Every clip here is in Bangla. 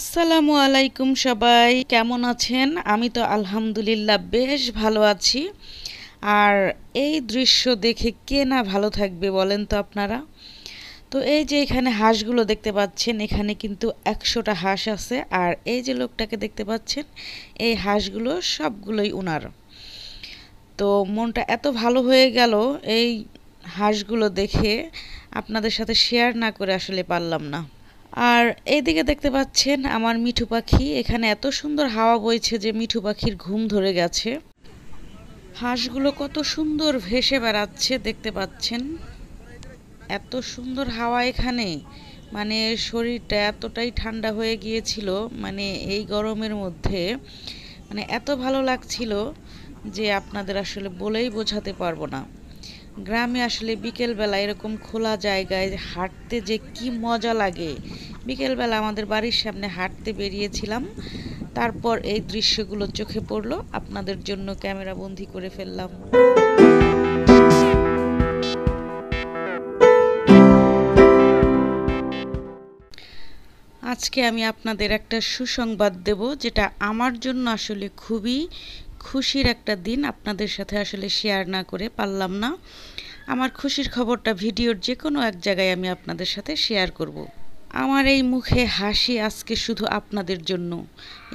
আসসালামু আলাইকুম সবাই কেমন আছেন আমি তো আলহামদুলিল্লাহ বেশ ভালো আছি আর এই দৃশ্য দেখে কে না ভালো থাকবে বলেন তো আপনারা তো এই যে এখানে হাঁসগুলো দেখতে পাচ্ছেন এখানে কিন্তু একশোটা হাঁস আছে আর এই যে লোকটাকে দেখতে পাচ্ছেন এই হাঁসগুলো সবগুলোই উনার তো মনটা এত ভালো হয়ে গেল এই হাঁসগুলো দেখে আপনাদের সাথে শেয়ার না করে আসলে পারলাম না আর এইদিকে দেখতে পাচ্ছেন আমার মিঠু পাখি এখানে এত সুন্দর হাওয়া বইছে যে মিঠু পাখির ঘুম ধরে গেছে হাঁসগুলো কত সুন্দর ভেসে বেড়াচ্ছে দেখতে পাচ্ছেন এত সুন্দর হাওয়া এখানে মানে শরীরটা এতটাই ঠান্ডা হয়ে গিয়েছিল মানে এই গরমের মধ্যে মানে এত ভালো লাগছিল যে আপনাদের আসলে বলেই বোঝাতে পারবো না গ্রামে আসলে বিকেলবেলা এরকম খোলা জায়গায় হাঁটতে যে কি মজা লাগে বিকেলবেলা আমাদের বাড়ির সামনে হাঁটতে বেরিয়েছিলাম তারপর এই দৃশ্যগুলো চোখে পড়লো আপনাদের জন্য ক্যামেরা বন্দি করে ফেললাম আজকে আমি আপনাদের একটা সুসংবাদ দেব যেটা আমার জন্য আসলে খুবই খুশির একটা দিন আপনাদের সাথে আসলে শেয়ার না করে পারলাম না আমার খুশির খবরটা ভিডিওর যে কোনো এক জায়গায় আমি আপনাদের সাথে শেয়ার করব। আমার এই মুখে হাসি আজকে শুধু আপনাদের জন্য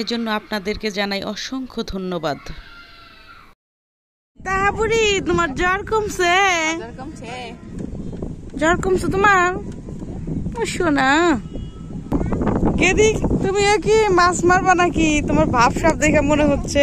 এজন্য আপনাদেরকে জানাই অসংখ্য ধন্যবাদ তাহাপুরি তোমার জ্বর কমছে জ্বর কমছে তোমার শোনা কেদি তুমি কি মাছ মারবা নাকি তোমার ভাব সাপ দেখে মনে হচ্ছে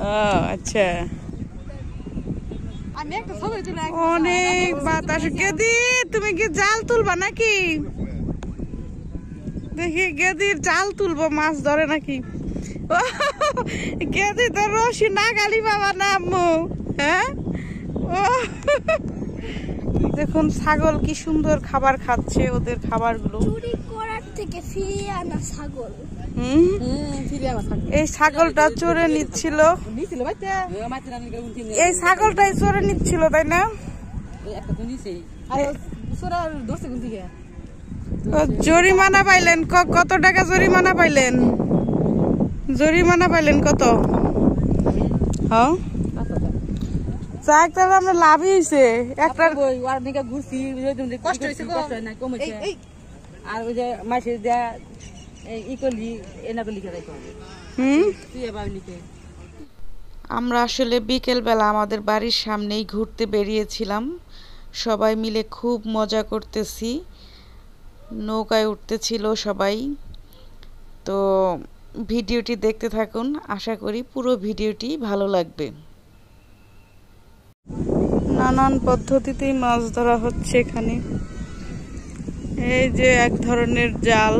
ও oh, আচ্ছা অনেক বাতাস গেদি তুমি কি জাল তুলবা নাকি দেখি গেদির জাল তুলবো মাছ ধরে নাকি গেদি তো রশি না গালি বাবা না আম্মু হ্যাঁ ও দেখুন ছাগল কি সুন্দর খাবার খাচ্ছে ওদের খাবারগুলো চুরি করার থেকে ফিরিয়ে আনা ছাগল এই ছাগলটা চোরে নিচ্ছিল এই ছাগলটাই চোরে নিচ্ছিল তাই না জরিমানা পাইলেন কত টাকা জরিমানা পাইলেন জরিমানা পাইলেন কত হ্যাঁ একটা আমরা লাভই হইছে একটা ঘুরছি কষ্ট হয়েছে আর ওই যে মাসে দেয়া হুম আমরা আসলে বিকেলবেলা আমাদের বাড়ির সামনেই ঘুরতে বেরিয়েছিলাম সবাই মিলে খুব মজা করতেছি নৌকায় উঠতেছিল সবাই তো ভিডিওটি দেখতে থাকুন আশা করি পুরো ভিডিওটি ভালো লাগবে নানান পদ্ধতিতেই মাছ ধরা হচ্ছে এখানে এই যে এক ধরনের জাল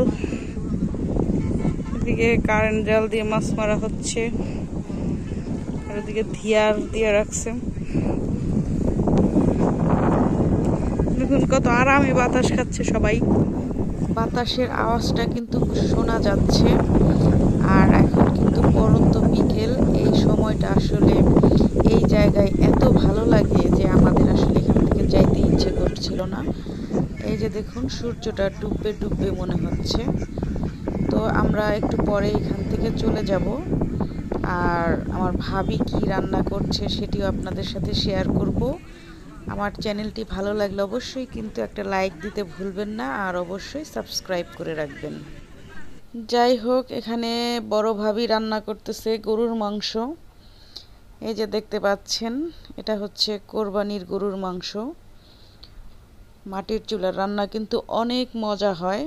দিকে কারেন্ট জাল দিয়ে মাছ মারা হচ্ছে আর ওদিকে ধিয়ার দিয়ে রাখছে দেখুন কত আরামে বাতাস খাচ্ছে সবাই বাতাসের আওয়াজটা কিন্তু শোনা যাচ্ছে আর এখন কিন্তু পরন্ত বিকেল এই সময়টা আসলে এই জায়গায় এত ভালো লাগে যে আমাদের আসলে এখান থেকে যাইতে ইচ্ছে করছিল না এই যে দেখুন সূর্যটা ডুববে ডুববে মনে হচ্ছে আমরা একটু পরে এখান থেকে চলে যাব আর আমার ভাবি কি রান্না করছে সেটিও আপনাদের সাথে শেয়ার করব আমার চ্যানেলটি ভালো লাগলে অবশ্যই কিন্তু একটা লাইক দিতে ভুলবেন না আর অবশ্যই সাবস্ক্রাইব করে রাখবেন যাই হোক এখানে বড় ভাবি রান্না করতেছে গরুর মাংস এই যে দেখতে পাচ্ছেন এটা হচ্ছে কোরবানির গরুর মাংস মাটির চুলার রান্না কিন্তু অনেক মজা হয়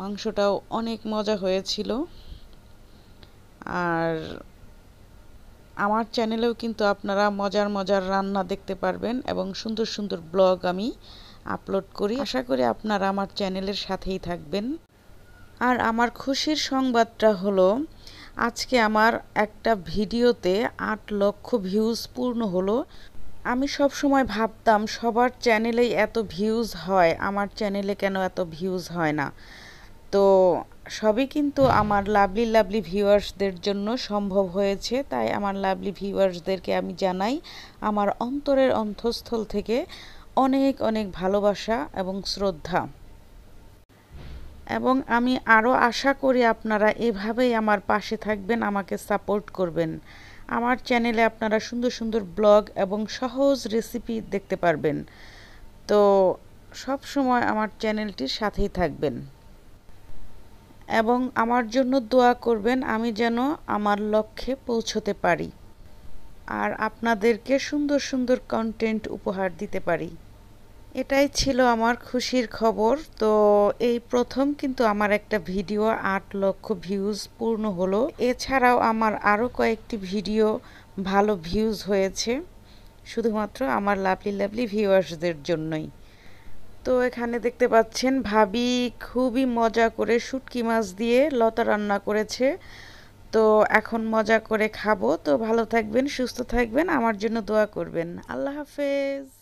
মাংসটাও অনেক মজা হয়েছিল আর আমার চ্যানেলেও কিন্তু আপনারা মজার মজার রান্না দেখতে পারবেন এবং সুন্দর সুন্দর ব্লগ আমি আপলোড করি আশা করি আপনারা আমার চ্যানেলের সাথেই থাকবেন আর আমার খুশির সংবাদটা হলো আজকে আমার একটা ভিডিওতে আট লক্ষ ভিউজ পূর্ণ হলো আমি সব সময় ভাবতাম সবার চ্যানেলেই এত ভিউজ হয় আমার চ্যানেলে কেন এত ভিউজ হয় না তো সবই কিন্তু আমার লাভলি লাভলি ভিউয়ার্সদের জন্য সম্ভব হয়েছে তাই আমার লাভলি ভিউয়ার্সদেরকে আমি জানাই আমার অন্তরের অন্তঃস্থল থেকে অনেক অনেক ভালোবাসা এবং শ্রদ্ধা এবং আমি আরও আশা করি আপনারা এভাবেই আমার পাশে থাকবেন আমাকে সাপোর্ট করবেন আমার চ্যানেলে আপনারা সুন্দর সুন্দর ব্লগ এবং সহজ রেসিপি দেখতে পারবেন তো সব সময় আমার চ্যানেলটির সাথেই থাকবেন এবং আমার জন্য দোয়া করবেন আমি যেন আমার লক্ষ্যে পৌঁছতে পারি আর আপনাদেরকে সুন্দর সুন্দর কন্টেন্ট উপহার দিতে পারি এটাই ছিল আমার খুশির খবর তো এই প্রথম কিন্তু আমার একটা ভিডিও আট লক্ষ ভিউজ পূর্ণ হলো এছাড়াও আমার আরও কয়েকটি ভিডিও ভালো ভিউজ হয়েছে শুধুমাত্র আমার লাভলি লাভলি ভিউয়ার্সদের জন্যই তো এখানে দেখতে পাচ্ছেন ভাবি খুবই মজা করে শুটকি মাছ দিয়ে লতা রান্না করেছে তো এখন মজা করে খাবো তো ভালো থাকবেন সুস্থ থাকবেন আমার জন্য দোয়া করবেন আল্লাহ হাফেজ